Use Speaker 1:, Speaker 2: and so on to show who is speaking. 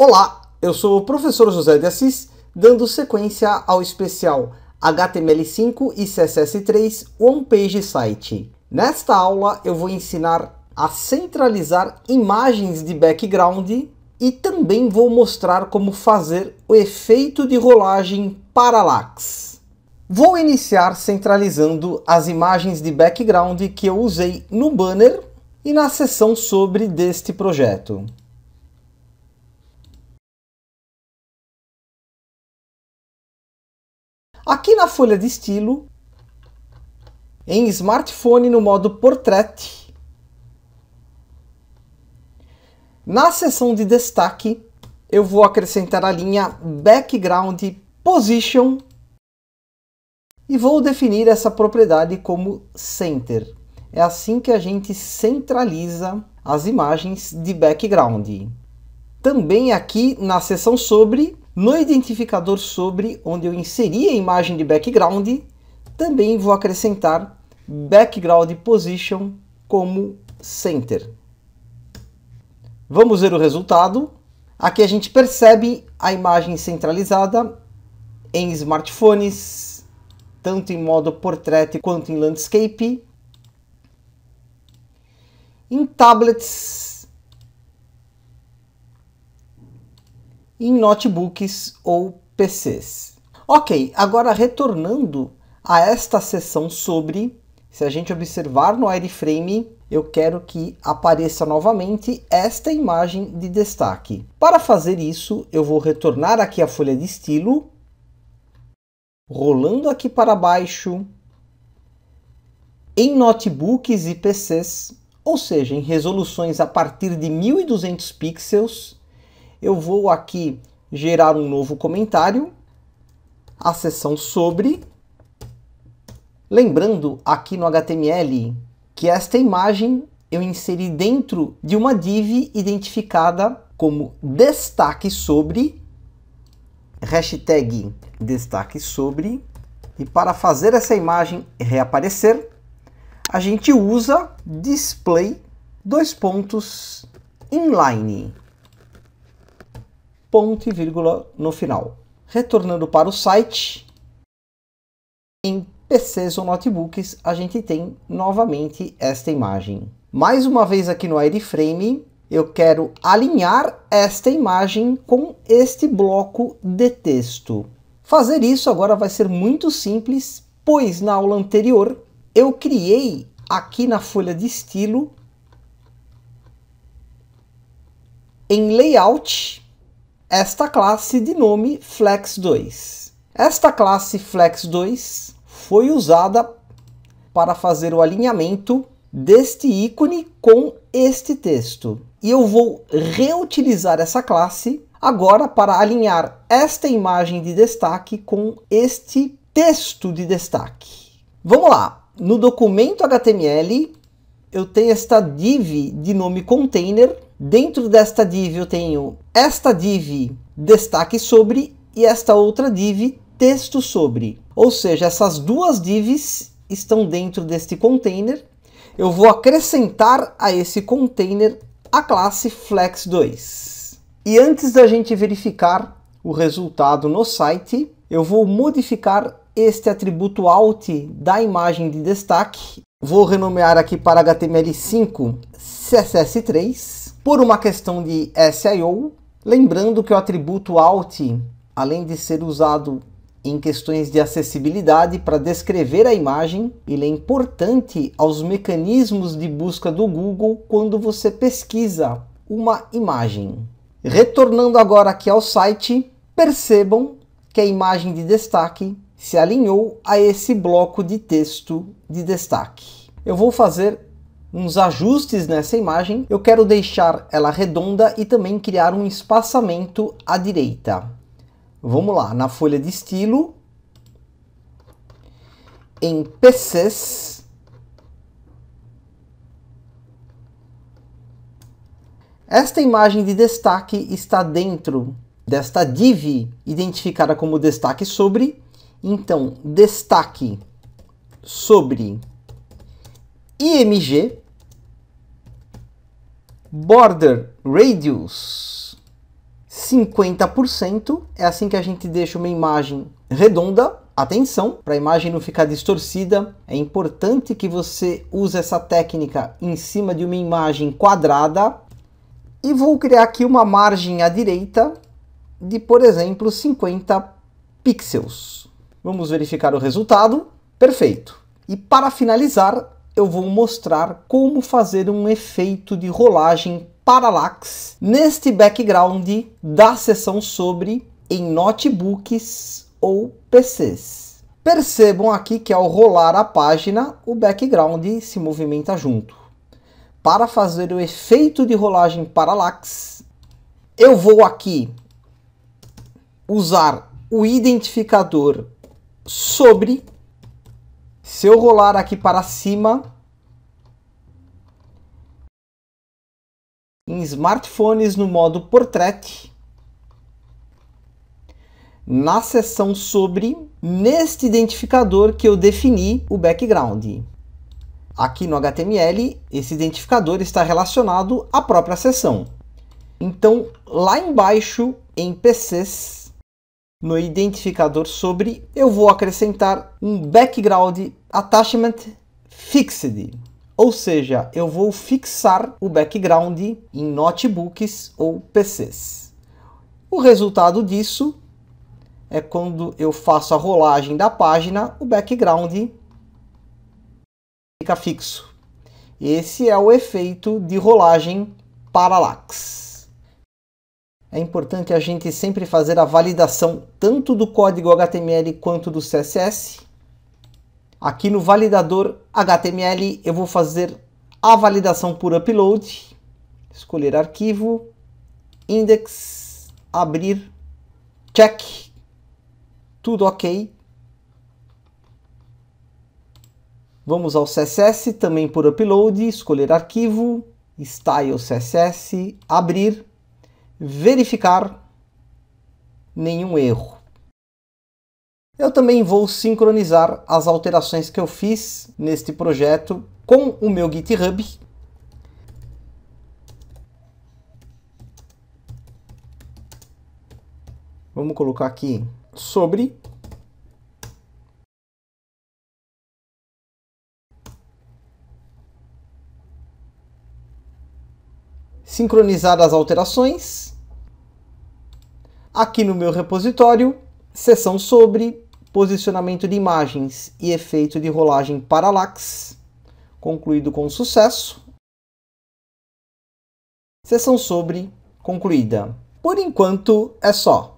Speaker 1: Olá, eu sou o professor José de Assis, dando sequência ao especial HTML5 e CSS3 One Page Site. Nesta aula eu vou ensinar a centralizar imagens de background e também vou mostrar como fazer o efeito de rolagem parallax. Vou iniciar centralizando as imagens de background que eu usei no banner e na seção sobre deste projeto. Aqui na folha de estilo, em smartphone no modo portrait, na seção de destaque, eu vou acrescentar a linha background position e vou definir essa propriedade como center. É assim que a gente centraliza as imagens de background. Também aqui na seção sobre, no identificador sobre, onde eu inseri a imagem de background, também vou acrescentar background position como center. Vamos ver o resultado. Aqui a gente percebe a imagem centralizada em smartphones, tanto em modo portrait quanto em landscape, em tablets em notebooks ou PCs. Ok, agora retornando a esta sessão sobre se a gente observar no wireframe, eu quero que apareça novamente esta imagem de destaque. Para fazer isso, eu vou retornar aqui a folha de estilo, rolando aqui para baixo, em notebooks e PCs, ou seja, em resoluções a partir de 1200 pixels, eu vou aqui gerar um novo comentário, a sessão sobre. Lembrando aqui no HTML que esta imagem eu inseri dentro de uma div identificada como destaque sobre, hashtag destaque sobre, e para fazer essa imagem reaparecer, a gente usa display dois pontos inline ponto e vírgula no final. Retornando para o site, em PCs ou notebooks, a gente tem novamente esta imagem. Mais uma vez aqui no AirFrame, eu quero alinhar esta imagem com este bloco de texto. Fazer isso agora vai ser muito simples, pois na aula anterior eu criei aqui na folha de estilo em layout esta classe de nome flex2. Esta classe flex2 foi usada para fazer o alinhamento deste ícone com este texto. E eu vou reutilizar essa classe agora para alinhar esta imagem de destaque com este texto de destaque. Vamos lá. No documento HTML, eu tenho esta div de nome container Dentro desta div eu tenho esta div destaque sobre e esta outra div texto sobre. Ou seja, essas duas divs estão dentro deste container. Eu vou acrescentar a esse container a classe flex2. E antes da gente verificar o resultado no site, eu vou modificar este atributo alt da imagem de destaque. Vou renomear aqui para HTML5 CSS3 por uma questão de SEO, lembrando que o atributo alt, além de ser usado em questões de acessibilidade para descrever a imagem, ele é importante aos mecanismos de busca do Google quando você pesquisa uma imagem. Retornando agora aqui ao site, percebam que a imagem de destaque se alinhou a esse bloco de texto de destaque. Eu vou fazer uns ajustes nessa imagem, eu quero deixar ela redonda e também criar um espaçamento à direita. Vamos lá, na folha de estilo, em PCs, esta imagem de destaque está dentro desta div identificada como destaque sobre, então destaque sobre IMG Border Radius 50%. É assim que a gente deixa uma imagem redonda. Atenção, para a imagem não ficar distorcida, é importante que você use essa técnica em cima de uma imagem quadrada. E vou criar aqui uma margem à direita de, por exemplo, 50 pixels. Vamos verificar o resultado. Perfeito. E para finalizar, eu vou mostrar como fazer um efeito de rolagem parallax neste background da sessão sobre em notebooks ou PCs. Percebam aqui que ao rolar a página, o background se movimenta junto. Para fazer o efeito de rolagem parallax, eu vou aqui usar o identificador sobre se eu rolar aqui para cima, em smartphones no modo portrait, na seção sobre, neste identificador que eu defini o background. Aqui no HTML, esse identificador está relacionado à própria seção. Então, lá embaixo, em PCs, no identificador sobre, eu vou acrescentar um background attachment fixed, ou seja, eu vou fixar o background em notebooks ou PCs. O resultado disso é quando eu faço a rolagem da página, o background fica fixo. Esse é o efeito de rolagem parallax é importante a gente sempre fazer a validação tanto do código HTML quanto do CSS. Aqui no validador HTML eu vou fazer a validação por upload, escolher arquivo, index, abrir, check, tudo ok. Vamos ao CSS, também por upload, escolher arquivo, style CSS, abrir, verificar nenhum erro. Eu também vou sincronizar as alterações que eu fiz neste projeto com o meu GitHub. Vamos colocar aqui sobre sincronizar as alterações Aqui no meu repositório, sessão sobre posicionamento de imagens e efeito de rolagem parallax, concluído com sucesso. Sessão sobre concluída. Por enquanto é só.